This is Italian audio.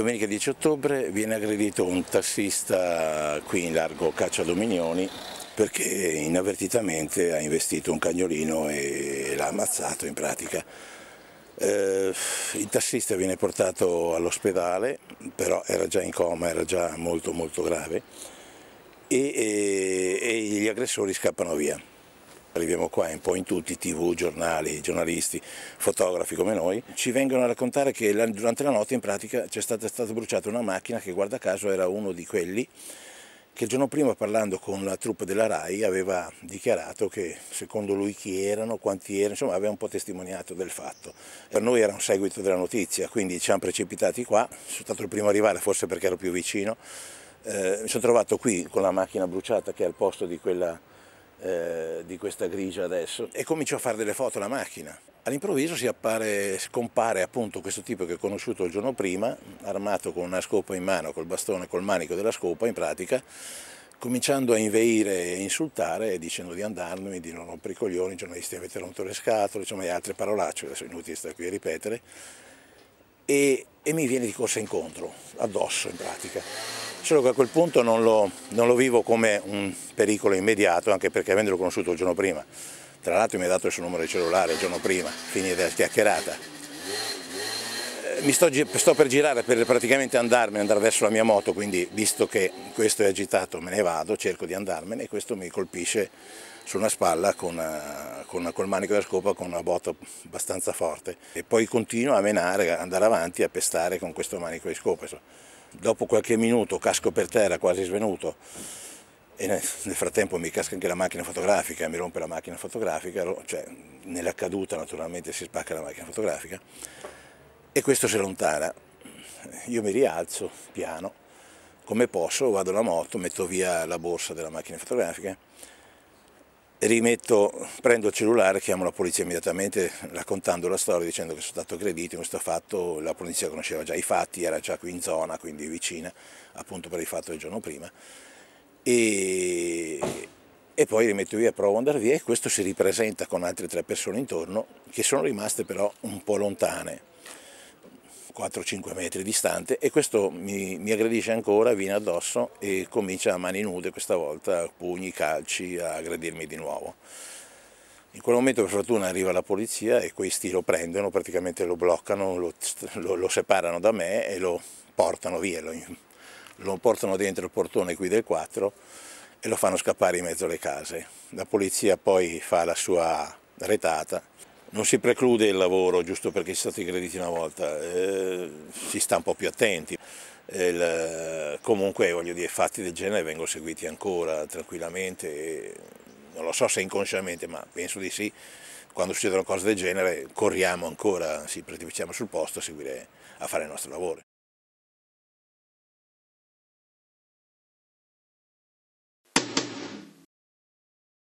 Domenica 10 ottobre viene aggredito un tassista qui in largo Caccia Dominioni perché inavvertitamente ha investito un cagnolino e l'ha ammazzato in pratica. Eh, il tassista viene portato all'ospedale, però era già in coma, era già molto molto grave e, e, e gli aggressori scappano via arriviamo qua un po' in tutti, tv, giornali, giornalisti, fotografi come noi, ci vengono a raccontare che durante la notte in pratica c'è stata, stata bruciata una macchina che guarda caso era uno di quelli che il giorno prima parlando con la troupe della RAI aveva dichiarato che secondo lui chi erano, quanti erano, insomma aveva un po' testimoniato del fatto. Per noi era un seguito della notizia, quindi ci hanno precipitati qua, sono stato il primo a arrivare forse perché ero più vicino, eh, mi sono trovato qui con la macchina bruciata che è al posto di quella eh, di questa grigia adesso e comincio a fare delle foto alla macchina. All'improvviso si appare, scompare appunto questo tipo che ho conosciuto il giorno prima, armato con una scopa in mano, col bastone, col manico della scopa in pratica, cominciando a inveire e insultare, dicendo di andarmi, di non rompere i coglioni, i giornalisti avete rotto le scatole, insomma e altre parolacce, adesso è inutile stare qui a ripetere, e, e mi viene di corsa incontro, addosso in pratica solo che a quel punto non lo, non lo vivo come un pericolo immediato, anche perché avendolo conosciuto il giorno prima, tra l'altro mi ha dato il suo numero di cellulare il giorno prima, finita della chiacchierata, mi sto, sto, per girare per praticamente andarmene, andare verso la mia moto, quindi visto che questo è agitato me ne vado, cerco di andarmene e questo mi colpisce su una spalla con, una, con col manico da scopa con una botta abbastanza forte e poi continuo a menare, a andare avanti, a pestare con questo manico di scopa. Dopo qualche minuto casco per terra quasi svenuto e nel, frattempo mi casca anche la macchina fotografica, mi rompe la macchina fotografica, cioè nella caduta naturalmente si spacca la macchina fotografica e questo si allontana. Io mi rialzo piano, come posso, vado alla moto, metto via la borsa della macchina fotografica, rimetto, prendo il cellulare, chiamo la polizia immediatamente raccontando la storia, dicendo che sono stato aggredito in questo fatto, la polizia conosceva già i fatti, era già qui in zona, quindi vicina, appunto per il fatto del giorno prima, e, e poi rimetto via, provo ad andare via e questo si ripresenta con altre tre persone intorno, che sono rimaste però un po' lontane 4-5 metri distante e questo mi, mi, aggredisce ancora, viene addosso e comincia a mani nude questa volta, pugni, calci, a aggredirmi di nuovo. In quel momento per fortuna arriva la polizia e questi lo prendono, praticamente lo bloccano, lo, lo, lo separano da me e lo portano via, lo, lo portano dentro il portone qui del 4 e lo fanno scappare in mezzo alle case. La polizia poi fa la sua retata non si preclude il lavoro giusto perché si è stati crediti una volta, eh, si sta un po' più attenti. Eh, il, comunque voglio dire, fatti del genere vengono seguiti ancora tranquillamente, e, non lo so se inconsciamente, ma penso di sì. Quando succedono cose del genere corriamo ancora, ci precipitiamo sul posto a, seguire, a fare il nostro lavoro.